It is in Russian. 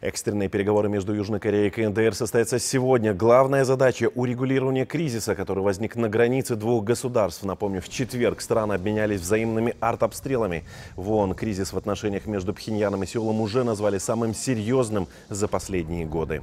Экстренные переговоры между Южной Кореей и КНДР состоятся сегодня. Главная задача – урегулирование кризиса, который возник на границе двух государств. Напомню, в четверг страны обменялись взаимными артобстрелами. В ООН кризис в отношениях между Пхеньяном и Сеулом уже назвали самым серьезным за последние годы.